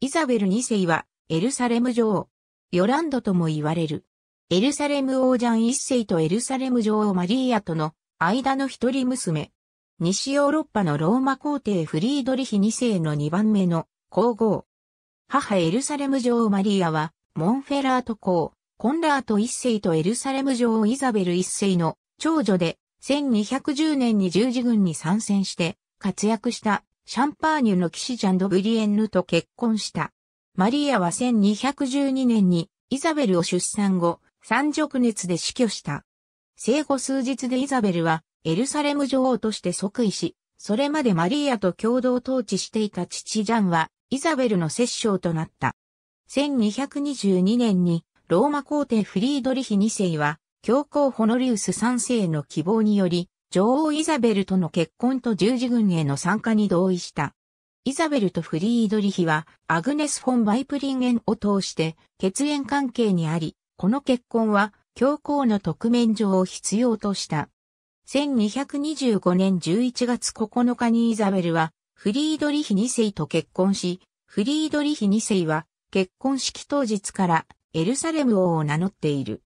イザベル2世は、エルサレム女王、ヨランドとも言われる。エルサレム王ジャン1世とエルサレム女王マリーアとの間の一人娘。西ヨーロッパのローマ皇帝フリードリヒ2世の2番目の皇后。母エルサレム女王マリーアは、モンフェラート公、コンラート1世とエルサレム女王イザベル1世の長女で、1210年に十字軍に参戦して活躍したシャンパーニュの騎士ジャンド・ブリエンヌと結婚した。マリアは1212年にイザベルを出産後、三直熱で死去した。生後数日でイザベルはエルサレム女王として即位し、それまでマリアと共同統治していた父ジャンはイザベルの摂政となった。1222年にローマ皇帝フリードリヒ2世は教皇ホノリウス3世の希望により女王イザベルとの結婚と十字軍への参加に同意した。イザベルとフリードリヒは、アグネス・フォン・バイプリンゲンを通して、血縁関係にあり、この結婚は、教皇の特面上を必要とした。1225年11月9日にイザベルは、フリードリヒ2世と結婚し、フリードリヒ2世は、結婚式当日から、エルサレム王を名乗っている。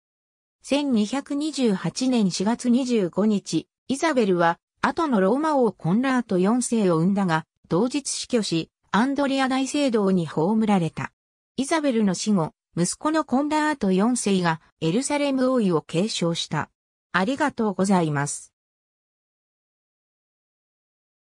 1228年4月25日、イザベルは、後のローマ王コンラート4世を生んだが、同日死去し、アンドリア大聖堂に葬られた。イザベルの死後、息子のコンラート4世がエルサレム王位を継承した。ありがとうございます。